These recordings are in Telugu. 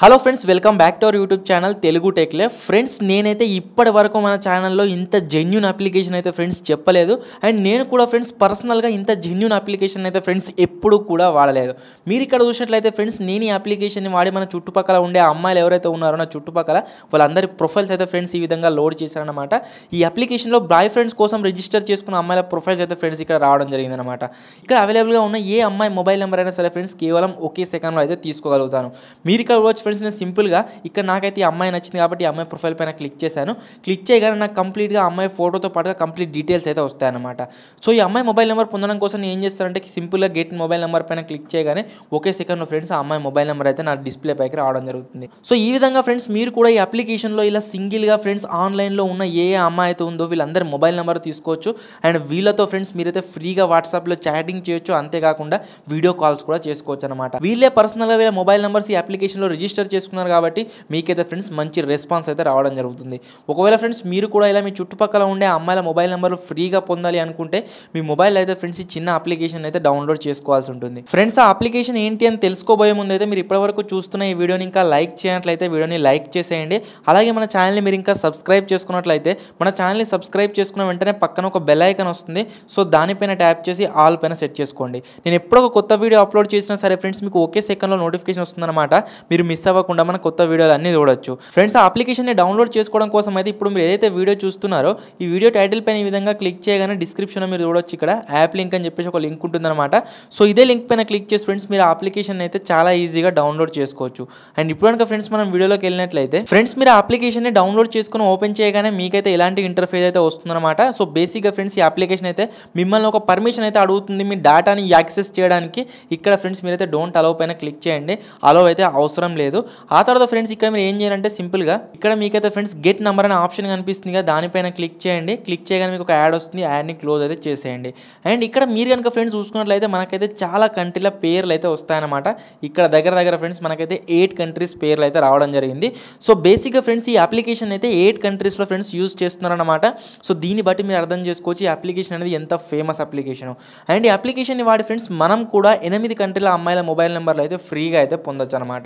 hello friends welcome back to our YouTube channel Telugu టెక్లే ఫ్రెండ్స్ నేనైతే ఇప్పటి వరకు మన ఛానల్లో ఇంత జెన్యున్ అప్లికేషన్ అయితే ఫ్రెండ్స్ చెప్పలేదు అండ్ నేను కూడా ఫ్రెండ్స్ పర్సనల్గా ఇంత జెన్యున్ అప్లికేషన్ అయితే ఫ్రెండ్స్ ఎప్పుడు కూడా వాడలేదు మీరు ఇక్కడ చూసినట్లయితే ఫ్రెండ్స్ నేను ఈ అప్లికేషన్ని వాడి మన చుట్టుపక్కల ఉండే అమ్మాయిలు ఎవరైతే ఉన్నారో నా చుట్టుపక్కల వాళ్ళందరి ప్రొఫైల్స్ అయితే ఫ్రెండ్స్ ఈ విధంగా లోడ్ చేశారనమాట ఈ అప్లికేషన్లో బాయ్ ఫ్రెండ్స్ కోసం రిజిస్టర్ చేసుకున్న అమ్మాయిల ప్రొఫైల్స్ అయితే ఫ్రెండ్స్ ఇక్కడ రావడం జరిగిందనమాట ఇక్కడ అవైలబుల్గా ఉన్న ఏ అమ్మాయి మొబైల్ నెంబర్ అయినా సరే ఫ్రెండ్స్ కేవలం ఒకే సెకండ్లో అయితే తీసుకోగలుగుతాను మీరు ఇక్కడ ఫ్రెండ్స్ నేను సింపుల్గా ఇక్కడ నాకైతే ఈ అమ్మాయి నచ్చింది కాబట్టి ఈ అమ్మాయి ప్రొఫైల్ పైన క్లిక్ చేశాను క్లిక్ చేయగానే నాకు కంప్లీట్గా అమ్మాయి ఫోటోతో పాటుగా కంప్లీట్ డీటెయిల్స్ అయితే వస్తాయన్నమాట సో ఈ అమ్మాయి మొబైల్ నెంబర్ పొందడం కోసం నేను ఏం చేస్తానంటే సింపుల్గా గెట్ మొబైల్ నెంబర్ పైన క్లిక్ చేయగానే ఒకే సెకండ్లో ఫ్రెండ్స్ ఆ అమ్మాయి మొబైల్ నెంబర్ అయితే నా డిస్ప్లే పైకి రావడం జరుగుతుంది సో ఈ విధంగా ఫ్రెండ్స్ మీరు కూడా ఈ అప్లికేషన్లో ఇలా సింగిల్గా ఫ్రెండ్స్ ఆన్లైన్లో ఉన్న ఏ అమ్మాయి అయితే ఉందో వీళ్ళందరూ మొబైల్ నెంబర్ తీసుకోవచ్చు అండ్ వీళ్ళతో ఫ్రెండ్స్ మీరైతే ఫ్రీగా వాట్సాప్లో చాటింగ్ చేయొచ్చు అంతేకాకుండా వీడియో కాల్స్ కూడా చేసుకోవచ్చు అనమాట వీళ్ళే పర్సనల్గా వీళ్ళ మొబైల్ నెంబర్స్ ఈ అప్లికేషన్లో రిజిస్టర్ రిజిస్టర్ చేసుకున్నారు కాబట్టి మీకైతే ఫ్రెండ్స్ మంచి రెస్పాన్స్ అయితే రావడం జరుగుతుంది ఒకవేళ ఫ్రెండ్స్ మీరు కూడా ఇలా మీ చుట్టుపక్కల ఉండే అమ్మాయిల మొబైల్ నెంబర్లు ఫ్రీగా పొందాలి అనుకుంటే మీ మొబైల్ అయితే ఫ్రెండ్స్ ఈ చిన్న అప్లికేషన్ అయితే డౌన్లోడ్ చేసుకోవాల్సి ఉంటుంది ఫ్రెండ్స్ ఆ అప్లికేషన్ ఏంటి అని తెలుసుకోబోయే ముందు అయితే మీరు ఇప్పటివరకు చూస్తున్న ఈ వీడియోని ఇంకా లైక్ చేయనట్లయితే వీడియోని లైక్ చేసేయండి అలాగే మన ఛానల్ని మీరు ఇంకా సబ్స్క్రైబ్ చేసుకున్నట్లయితే మన ఛానల్ని సబ్స్క్రైబ్ చేసుకున్న వెంటనే పక్కన ఒక బెల్ ఐకన్ వస్తుంది సో దానిపైన ట్యాప్ చేసి ఆల్ పైన సెట్ చేసుకోండి నేను ఎప్పుడొక కొత్త వీడియో అప్లోడ్ చేసినా సరే ఫ్రెండ్స్ మీకు ఒకే సెకండ్లో నోటిఫికేషన్ వస్తుందన్నమాట మీరు మిస్ అవ్వకుండా మన కొత్త వీడియోలు అన్నీ చూడొచ్చు ఫ్రెండ్స్ ఆ అప్లికేషన్ని డౌన్లోడ్ చేసుకోవడం కోసం అయితే ఇప్పుడు మీరు ఏదైతే వీడియో చూస్తున్నారో ఈ వీడియో టైటిల్ పైన ఈ విధంగా క్లిక్ చేయగానే డిస్క్రిప్షన్లో మీరు చూడొచ్చు ఇక్కడ యాప్ లింక్ అని చెప్పేసి ఒక లింక్ ఉంటుందన్నమాట సో ఇదే లింక్ పైన క్లిక్ చేసి ఫ్రెండ్స్ మీరు అప్లికేషన్ అయితే చాలా ఈజీగా డౌన్లోడ్ చేసుకోవచ్చు అండ్ ఇప్పుడు కనుక ఫ్రెండ్స్ మనం వీడియోలోకి వెళ్ళినట్లయితే ఫ్రెండ్స్ మీరు అప్లికేషన్ని డౌన్లోడ్ చేసుకుని ఓపెన్ చేయగానే మీకైతే ఎలాంటి ఇంటర్ఫేస్ అయితే వస్తుందన్నమాట సో బేసిక్గా ఫ్రెండ్స్ ఈ అప్లికేషన్ అయితే మిమ్మల్ని ఒక పర్మిషన్ అయితే అడుగుతుంది మీ డేటాని యాక్సెస్ చేయడానికి ఇక్కడ ఫ్రెండ్స్ మీరైతే డోంట్ అలో పైన క్లిక్ చేయండి అలో అయితే అవసరం లేదు లేదు ఆ తర్వాత ఫ్రెండ్స్ ఇక్కడ మీరు ఏం చేయాలంటే సింపుల్గా ఇక్కడ మీకైతే ఫ్రెండ్స్ గెట్ నెంబర్ అనే ఆప్షన్ కనిపిస్తుంది కదా దానిపైన క్లిక్ చేయండి క్లిక్ చేయగానే మీకు ఒక యాడ్ వస్తుంది యాడ్ని క్లోజ్ అయితే చేసేయండి అండ్ ఇక్కడ మీరు కనుక ఫ్రెండ్స్ చూసుకున్నట్లయితే మనకైతే చాలా కంట్రీల పేర్లు అయితే వస్తాయన్నమాట ఇక్కడ దగ్గర దగ్గర ఫ్రెండ్స్ మనకైతే ఎయిట్ కంట్రీస్ పేర్లు అయితే రావడం జరిగింది సో బేసిక్గా ఫ్రెండ్స్ ఈ అప్లికేషన్ అయితే ఎయిట్ కంట్రీస్లో ఫ్రెండ్స్ యూజ్ చేస్తున్నారన్నమాట సో దీన్ని బట్టి మీరు అర్థం చేసుకోవచ్చు ఈ అప్లికేషన్ అనేది ఎంత ఫేమస్ అప్లికేషన్ అండ్ ఈ అప్లికేషన్ని వాడి ఫ్రెండ్స్ మనం కూడా ఎనిమిది కంట్రీల అమ్మాయిల మొబైల్ నెంబర్లు అయితే ఫ్రీగా అయితే పొందొచ్చు అనమాట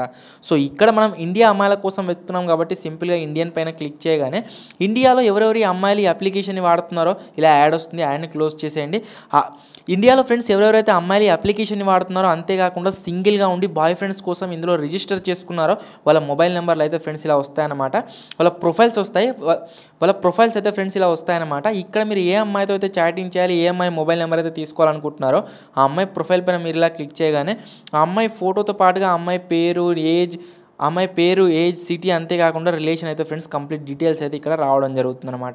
సో ఇక్కడ మనం ఇండియా అమ్మాయిల కోసం వెతుకుతున్నాం కాబట్టి సింపుల్గా ఇండియన్ పైన క్లిక్ చేయగానే ఇండియాలో ఎవరెవరి అమ్మాయిలు ఈ అప్లికేషన్ని వాడుతున్నారో ఇలా యాడ్ వస్తుంది యాడ్ని క్లోజ్ చేసేయండి ఇండియాలో ఫ్రెండ్స్ ఎవరెవరైతే అమ్మాయిలు ఈ అప్లికేషన్ని వాడుతున్నారో అంతేకాకుండా సింగిల్గా ఉండి బాయ్ ఫ్రెండ్స్ కోసం ఇందులో రిజిస్టర్ చేసుకున్నారో వాళ్ళ మొబైల్ నెంబర్లు అయితే ఫ్రెండ్స్ ఇలా వస్తాయన్నమాట వాళ్ళ ప్రొఫైల్స్ వస్తాయి వాళ్ళ ప్రొఫైల్స్ అయితే ఫ్రెండ్స్ ఇలా వస్తాయన్నమాట ఇక్కడ మీరు ఏ అమ్మాయితో అయితే చాటింగ్ చేయాలి ఏ అమ్మాయి మొబైల్ నెంబర్ అయితే తీసుకోవాలనుకుంటున్నారో ఆ అమ్మాయి ప్రొఫైల్ పైన మీరు ఇలా క్లిక్ చేయగానే ఆ అమ్మాయి ఫోటోతో పాటుగా ఆ అమ్మాయి పేరు ఏజ్ అమ్మాయి పేరు ఏజ్ సిటీ అంతేకాకుండా రిలేషన్ అయితే ఫ్రెండ్స్ కంప్లీట్ డీటెయిల్స్ అయితే ఇక్కడ రావడం జరుగుతుందన్నమాట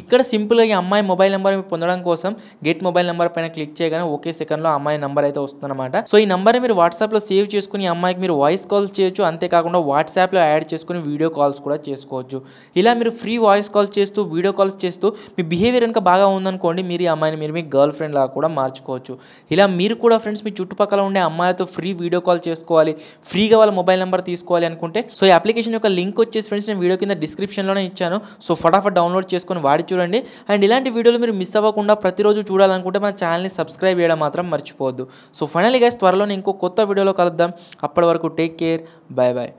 ఇక్కడ సింపుల్గా ఈ అమ్మాయి మొబైల్ నెంబర్ పొందడం కోసం గెట్ మొబైల్ నెంబర్ పైన క్లిక్ చేయగానే ఒకే సెకండ్లో అమ్మాయి నెంబర్ అయితే వస్తుందన్నమాట సో ఈ నెంబర్ని మీరు వాట్సాప్లో సేవ్ చేసుకుని ఈ అమ్మాయికి మీరు వాయిస్ కాల్స్ చేయొచ్చు అంతేకాకుండా వాట్సాప్లో యాడ్ చేసుకుని వీడియో కాల్స్ కూడా చేసుకోవచ్చు ఇలా మీరు ఫ్రీ వాయిస్ కాల్స్ చేస్తూ వీడియో కాల్స్ చేస్తూ మీ బిహేవియర్ కనుక బాగా ఉందనుకోండి మీరు ఈ అమ్మాయిని మీరు మీ గర్ల్ ఫ్రెండ్ లాగా కూడా మార్చుకోవచ్చు ఇలా మీరు కూడా ఫ్రెండ్స్ మీ చుట్టుపక్కల ఉండే అమ్మాయిలతో ఫ్రీ వీడియో కాల్ చేసుకోవాలి ఫ్రీగా వాళ్ళ మొబైల్ నెంబర్ తీసుకోవాలి కావాలి అనుకుంటే సో ఈ అప్లికేషన్ యొక్క లింక్ వచ్చేసి ఫ్రెండ్స్ నేను వీడియో కింద డిస్క్రిప్షన్లోనే ఇచ్చాను సో ఫటాఫట్ డౌన్లోడ్ చేసుకొని వాడి చూడండి అండ్ ఇలాంటి వీడియోలు మీరు మిస్ అవ్వకుండా ప్రతిరోజు చూడాలనుకుంటే మన ఛానల్ని సబ్స్క్రైబ్ చేయడం మాత్రం మర్చిపోవద్దు సో ఫైనల్గా త్వరలోనే ఇంకో కొత్త వీడియోలో కలుద్దాం అప్పటి వరకు టేక్ కేర్ బాయ్ బాయ్